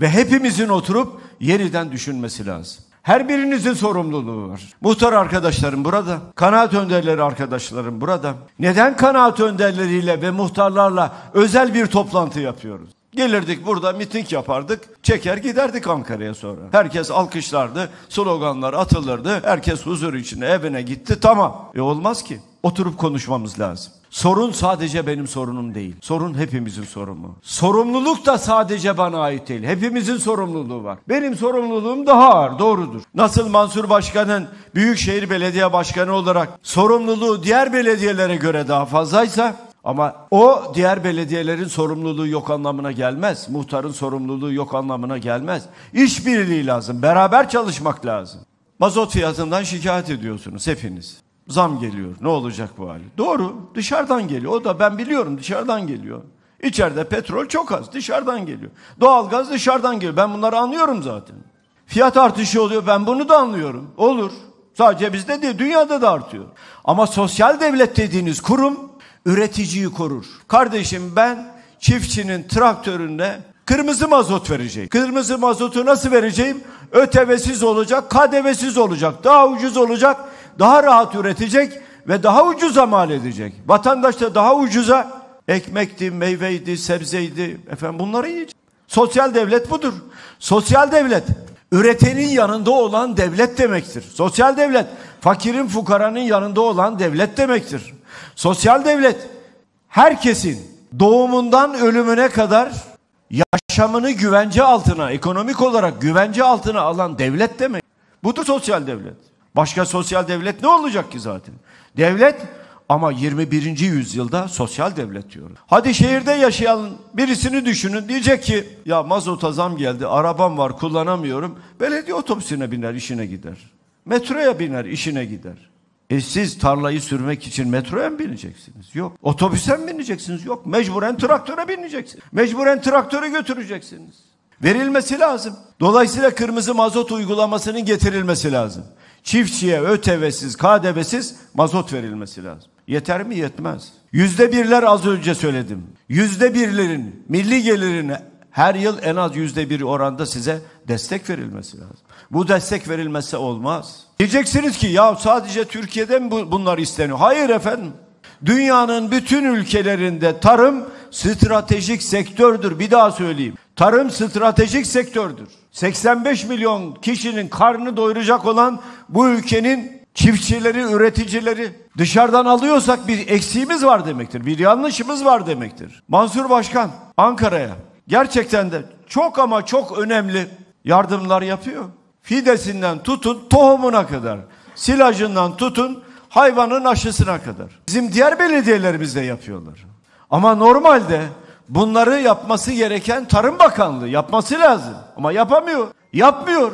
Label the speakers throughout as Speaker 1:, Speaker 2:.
Speaker 1: Ve hepimizin oturup yeniden düşünmesi lazım. Her birinizin sorumluluğu var. Muhtar arkadaşlarım burada, kanaat önderleri arkadaşlarım burada. Neden kanaat önderleriyle ve muhtarlarla özel bir toplantı yapıyoruz? Gelirdik burada miting yapardık. Çeker giderdik Ankara'ya sonra. Herkes alkışlardı. Sloganlar atılırdı. Herkes huzur içinde evine gitti. Tamam. E olmaz ki. Oturup konuşmamız lazım. Sorun sadece benim sorunum değil. Sorun hepimizin sorunu. Sorumluluk da sadece bana ait değil. Hepimizin sorumluluğu var. Benim sorumluluğum daha ağır, doğrudur. Nasıl Mansur Başkan'ın Büyükşehir Belediye Başkanı olarak sorumluluğu diğer belediyelere göre daha fazlaysa, ama o diğer belediyelerin sorumluluğu yok anlamına gelmez. Muhtarın sorumluluğu yok anlamına gelmez. İşbirliği lazım. Beraber çalışmak lazım. Mazot fiyatından şikayet ediyorsunuz hepiniz. Zam geliyor. Ne olacak bu hali? Doğru. Dışarıdan geliyor. O da ben biliyorum dışarıdan geliyor. İçeride petrol çok az. Dışarıdan geliyor. Doğalgaz dışarıdan geliyor. Ben bunları anlıyorum zaten. Fiyat artışı oluyor. Ben bunu da anlıyorum. Olur. Sadece bizde değil, dünyada da artıyor. Ama sosyal devlet dediğiniz kurum üreticiyi korur. Kardeşim ben çiftçinin traktöründe kırmızı mazot vereceğim. Kırmızı mazotu nasıl vereceğim? ÖTV'siz olacak, KDV'siz olacak, daha ucuz olacak, daha rahat üretecek ve daha ucuza mal edecek. Vatandaş da daha ucuza ekmekti, meyveydi, sebzeydi efendim bunları yiyecek. Sosyal devlet budur. Sosyal devlet üretenin yanında olan devlet demektir. Sosyal devlet fakirin fukaranın yanında olan devlet demektir. Sosyal devlet herkesin doğumundan ölümüne kadar yaşamını güvence altına, ekonomik olarak güvence altına alan devlet demek. Budur sosyal devlet. Başka sosyal devlet ne olacak ki zaten? Devlet ama 21. yüzyılda sosyal devlet diyoruz. Hadi şehirde yaşayan birisini düşünün. Diyecek ki ya mazota zam geldi, arabam var kullanamıyorum. Belediye otobüsüne biner işine gider. Metroya biner işine gider. E siz tarlayı sürmek için metroya mı bineceksiniz? Yok. Otobüse mi bineceksiniz? Yok. Mecburen traktöre bineceksiniz. Mecburen traktöre götüreceksiniz. Verilmesi lazım. Dolayısıyla kırmızı mazot uygulamasının getirilmesi lazım. Çiftçiye ÖTV'siz, KDV'siz mazot verilmesi lazım. Yeter mi? Yetmez. Yüzde birler az önce söyledim. Yüzde birlerin milli gelirine her yıl en az yüzde bir oranda size destek verilmesi lazım. Bu destek verilmezse olmaz. Diyeceksiniz ki ya sadece Türkiye'de mi bunlar isteniyor? Hayır efendim. Dünyanın bütün ülkelerinde tarım stratejik sektördür. Bir daha söyleyeyim. Tarım stratejik sektördür. 85 milyon kişinin karnını doyuracak olan bu ülkenin çiftçileri, üreticileri dışarıdan alıyorsak bir eksiğimiz var demektir. Bir yanlışımız var demektir. Mansur Başkan Ankara'ya gerçekten de çok ama çok önemli yardımlar yapıyor fidesinden tutun tohumuna kadar, silajından tutun hayvanın aşısına kadar. Bizim diğer belediyelerimiz de yapıyorlar. Ama normalde bunları yapması gereken Tarım Bakanlığı yapması lazım. Ama yapamıyor. Yapmıyor.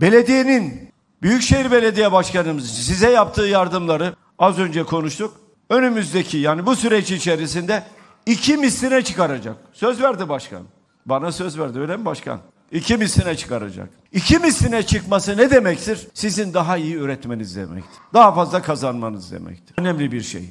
Speaker 1: Belediyenin Büyükşehir Belediye Başkanımız size yaptığı yardımları az önce konuştuk. Önümüzdeki yani bu süreç içerisinde iki misline çıkaracak. Söz verdi başkan. Bana söz verdi öyle mi başkan? İki misline çıkaracak. İki misline çıkması ne demektir? Sizin daha iyi üretmeniz demektir. Daha fazla kazanmanız demektir. Önemli bir şey.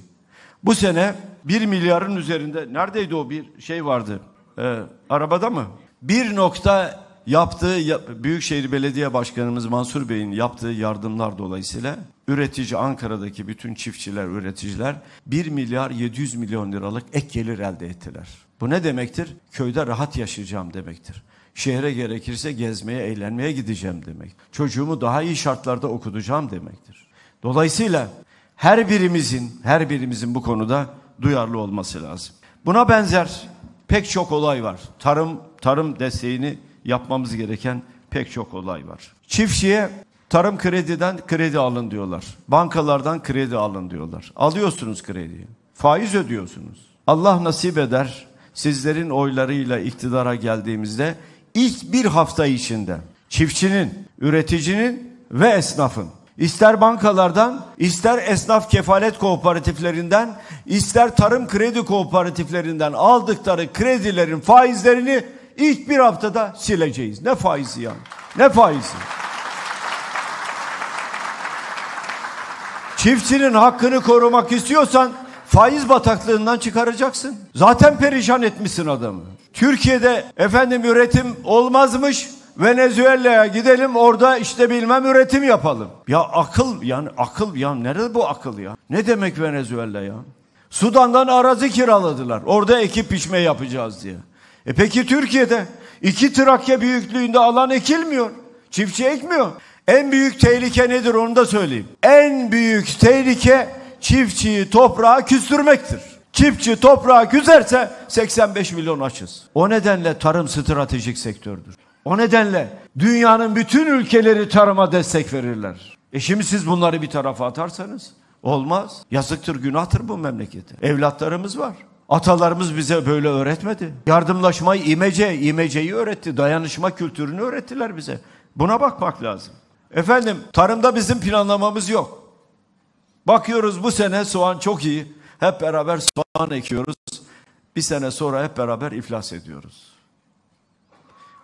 Speaker 1: Bu sene bir milyarın üzerinde neredeydi o bir şey vardı? Ee, arabada mı? Bir nokta yaptığı Büyükşehir Belediye Başkanımız Mansur Bey'in yaptığı yardımlar dolayısıyla üretici Ankara'daki bütün çiftçiler, üreticiler 1 milyar 700 milyon liralık ek gelir elde ettiler. Bu ne demektir? Köyde rahat yaşayacağım demektir. Şehre gerekirse gezmeye, eğlenmeye gideceğim demek. Çocuğumu daha iyi şartlarda okutacağım demektir. Dolayısıyla her birimizin, her birimizin bu konuda duyarlı olması lazım. Buna benzer pek çok olay var. Tarım, tarım desteğini yapmamız gereken pek çok olay var. Çiftçiye tarım krediden kredi alın diyorlar. Bankalardan kredi alın diyorlar. Alıyorsunuz krediyi. Faiz ödüyorsunuz. Allah nasip eder sizlerin oylarıyla iktidara geldiğimizde ilk bir hafta içinde çiftçinin, üreticinin ve esnafın ister bankalardan, ister esnaf kefalet kooperatiflerinden, ister tarım kredi kooperatiflerinden aldıkları kredilerin faizlerini ilk bir haftada sileceğiz. Ne faizi yani? Ne faizi? Çiftçinin hakkını korumak istiyorsan faiz bataklığından çıkaracaksın. Zaten perişan etmişsin adamı. Türkiye'de efendim üretim olmazmış. Venezuela'ya gidelim orada işte bilmem üretim yapalım. Ya akıl yani akıl ya nerede bu akıl ya? Ne demek Venezuela ya? Sudan'dan arazi kiraladılar. Orada ekip biçme yapacağız diye. E peki Türkiye'de iki Trakya büyüklüğünde alan ekilmiyor. Çiftçi ekmiyor. En büyük tehlike nedir onu da söyleyeyim. En büyük tehlike çiftçiyi toprağa küstürmektir çiftçi toprağa güzerse 85 milyon açız. O nedenle tarım stratejik sektördür. O nedenle dünyanın bütün ülkeleri tarıma destek verirler. E şimdi siz bunları bir tarafa atarsanız olmaz. Yazıktır, günahtır bu memlekete. Evlatlarımız var. Atalarımız bize böyle öğretmedi. Yardımlaşmayı, imece, imeceyi öğretti. Dayanışma kültürünü öğrettiler bize. Buna bakmak lazım. Efendim tarımda bizim planlamamız yok. Bakıyoruz bu sene soğan çok iyi. Hep beraber soğan ekiyoruz. Bir sene sonra hep beraber iflas ediyoruz.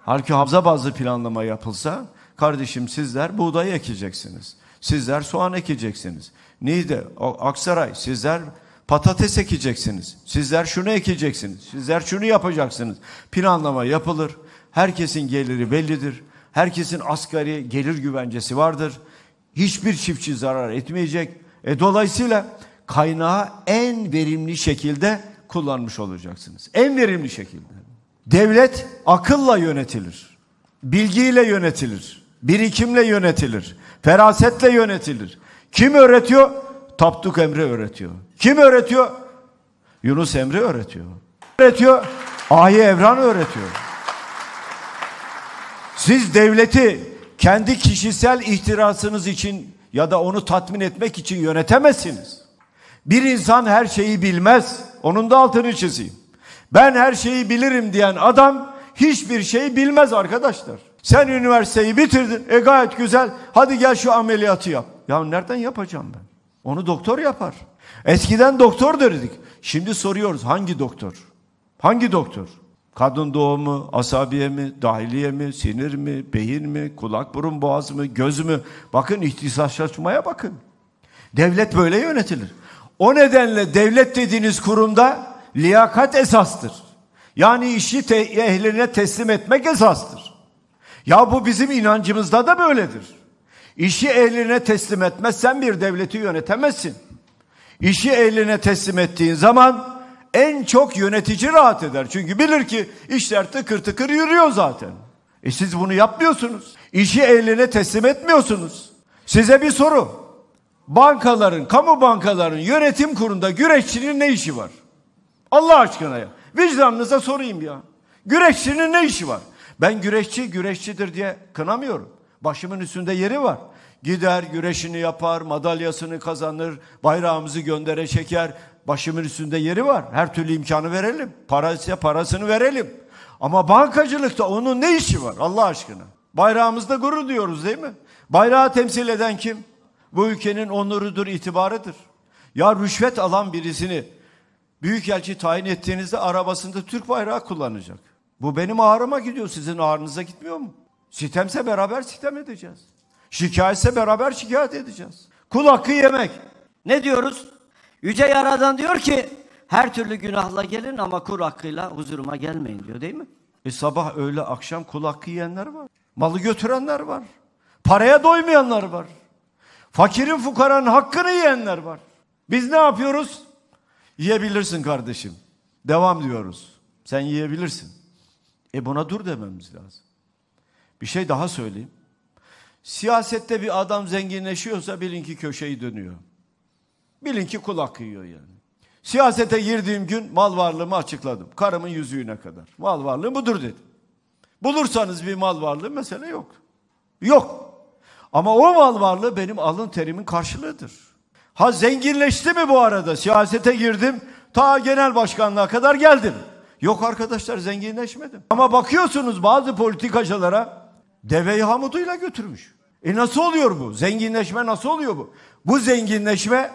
Speaker 1: Halbuki Habza bazlı planlama yapılsa kardeşim sizler buğday ekeceksiniz. Sizler soğan ekeceksiniz. Niğde, Aksaray sizler patates ekeceksiniz. Sizler şunu ekeceksiniz. Sizler şunu yapacaksınız. Planlama yapılır. Herkesin geliri bellidir. Herkesin asgari gelir güvencesi vardır. Hiçbir çiftçi zarar etmeyecek. E dolayısıyla kaynağı en verimli şekilde kullanmış olacaksınız. En verimli şekilde. Devlet akılla yönetilir. Bilgiyle yönetilir. Birikimle yönetilir. Ferasetle yönetilir. Kim öğretiyor? Tapduk Emre öğretiyor. Kim öğretiyor? Yunus Emre öğretiyor. Öğretiyor. Ahi Evran öğretiyor. Siz devleti kendi kişisel ihtirasınız için ya da onu tatmin etmek için yönetemezsiniz. Bir insan her şeyi bilmez. Onun da altını çizeyim. Ben her şeyi bilirim diyen adam hiçbir şey bilmez arkadaşlar. Sen üniversiteyi bitirdin. E gayet güzel. Hadi gel şu ameliyatı yap. Ya nereden yapacağım ben? Onu doktor yapar. Eskiden doktor derdik. Şimdi soruyoruz hangi doktor? Hangi doktor? Kadın doğumu, asabiye mi, dahiliye mi, sinir mi, beyin mi, kulak burun boğaz mı, göz mü? Bakın ihtisaslaşmaya bakın. Devlet böyle yönetilir. O nedenle devlet dediğiniz kurumda liyakat esastır. Yani işi te ehline teslim etmek esastır. Ya bu bizim inancımızda da böyledir. İşi ehline teslim etmezsen bir devleti yönetemezsin. İşi ehline teslim ettiğin zaman en çok yönetici rahat eder. Çünkü bilir ki işler tıkır tıkır yürüyor zaten. E siz bunu yapmıyorsunuz. İşi ehline teslim etmiyorsunuz. Size bir soru bankaların, kamu bankaların yönetim kurunda güreşçinin ne işi var? Allah aşkına ya. Vicdanınıza sorayım ya. Güreşçinin ne işi var? Ben güreşçi, güreşçidir diye kınamıyorum. Başımın üstünde yeri var. Gider güreşini yapar, madalyasını kazanır, bayrağımızı göndere çeker. Başımın üstünde yeri var. Her türlü imkanı verelim. Parası parasını verelim. Ama bankacılıkta onun ne işi var Allah aşkına? Bayrağımızda gurur diyoruz değil mi? Bayrağı temsil eden kim? Bu ülkenin onurudur, itibarıdır. Ya rüşvet alan birisini büyükelçi tayin ettiğinizde arabasında Türk bayrağı kullanacak. Bu benim ağrıma gidiyor, sizin ağrınıza gitmiyor mu? Sitemse beraber sitem edeceğiz. Şikayetse beraber şikayet edeceğiz. Kul hakkı yemek. Ne diyoruz? Yüce Yaradan diyor ki her türlü günahla gelin ama kul hakkıyla huzuruma gelmeyin diyor değil mi? E sabah öğle akşam kul hakkı yiyenler var. Malı götürenler var. Paraya doymayanlar var. Fakirin fukaranın hakkını yiyenler var. Biz ne yapıyoruz? Yiyebilirsin kardeşim. Devam diyoruz. Sen yiyebilirsin. E buna dur dememiz lazım. Bir şey daha söyleyeyim. Siyasette bir adam zenginleşiyorsa bilin ki köşeyi dönüyor. Bilin ki kulak yiyor yani. Siyasete girdiğim gün mal varlığımı açıkladım. Karımın yüzüğüne kadar. Mal varlığı budur dedim. Bulursanız bir mal varlığı mesele yok. Yok. Ama o mal varlığı benim alın terimin karşılığıdır. Ha zenginleşti mi bu arada? Siyasete girdim, ta genel başkanlığa kadar geldim. Yok arkadaşlar zenginleşmedim. Ama bakıyorsunuz bazı politikacılara deveyi hamuduyla götürmüş. E nasıl oluyor bu? Zenginleşme nasıl oluyor bu? Bu zenginleşme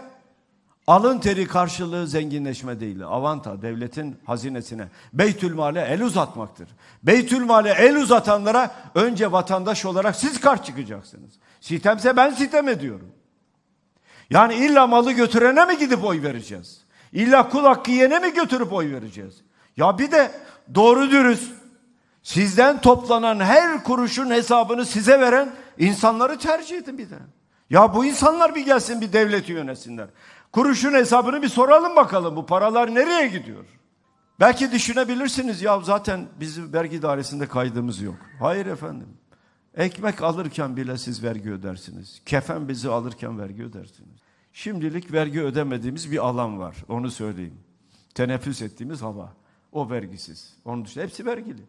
Speaker 1: Alın teri karşılığı zenginleşme değil. Avanta devletin hazinesine. Beytülmale el uzatmaktır. Beytülmale el uzatanlara önce vatandaş olarak siz kar çıkacaksınız. Sitemse ben sitem ediyorum. Yani illa malı götürene mi gidip oy vereceğiz? İlla kul hakkı yene mi götürüp oy vereceğiz? Ya bir de doğru dürüst sizden toplanan her kuruşun hesabını size veren insanları tercih edin bir de. Ya bu insanlar bir gelsin bir devleti yönetsinler. Kuruşun hesabını bir soralım bakalım bu paralar nereye gidiyor? Belki düşünebilirsiniz ya zaten bizim vergi dairesinde kaydımız yok. Hayır efendim. Ekmek alırken bile siz vergi ödersiniz. Kefen bizi alırken vergi ödersiniz. Şimdilik vergi ödemediğimiz bir alan var. Onu söyleyeyim. Teneffüs ettiğimiz hava. O vergisiz. Onun dışında hepsi vergili.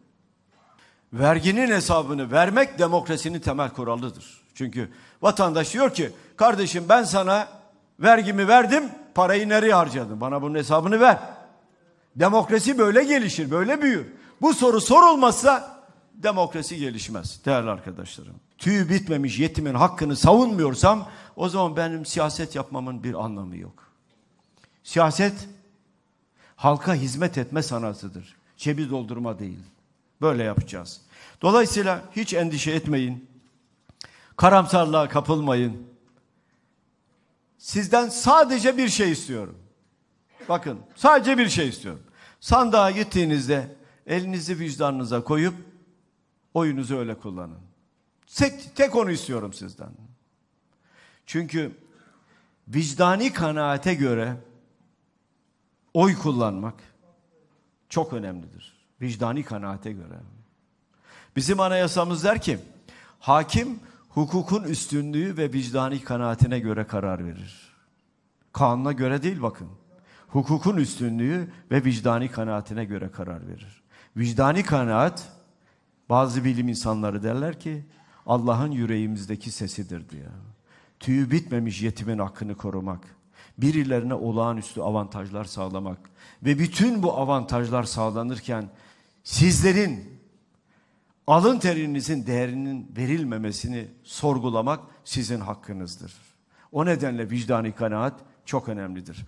Speaker 1: Verginin hesabını vermek demokrasinin temel kuralıdır. Çünkü vatandaş diyor ki kardeşim ben sana Vergimi verdim, parayı nereye harcadım? Bana bunun hesabını ver. Demokrasi böyle gelişir, böyle büyür. Bu soru sorulmazsa demokrasi gelişmez değerli arkadaşlarım. Tüy bitmemiş yetimin hakkını savunmuyorsam o zaman benim siyaset yapmamın bir anlamı yok. Siyaset halka hizmet etme sanatıdır. Cebi doldurma değil. Böyle yapacağız. Dolayısıyla hiç endişe etmeyin. Karamsarlığa kapılmayın. Sizden sadece bir şey istiyorum. Bakın sadece bir şey istiyorum. Sandığa gittiğinizde elinizi vicdanınıza koyup oyunuzu öyle kullanın. Tek, tek onu istiyorum sizden. Çünkü vicdani kanaate göre oy kullanmak çok önemlidir. Vicdani kanaate göre. Bizim anayasamız der ki hakim hukukun üstünlüğü ve vicdani kanaatine göre karar verir. Kanuna göre değil bakın. Hukukun üstünlüğü ve vicdani kanaatine göre karar verir. Vicdani kanaat bazı bilim insanları derler ki Allah'ın yüreğimizdeki sesidir diyor. Tüyü bitmemiş yetimin hakkını korumak, birilerine olağanüstü avantajlar sağlamak ve bütün bu avantajlar sağlanırken sizlerin alın terinizin değerinin verilmemesini sorgulamak sizin hakkınızdır. O nedenle vicdani kanaat çok önemlidir.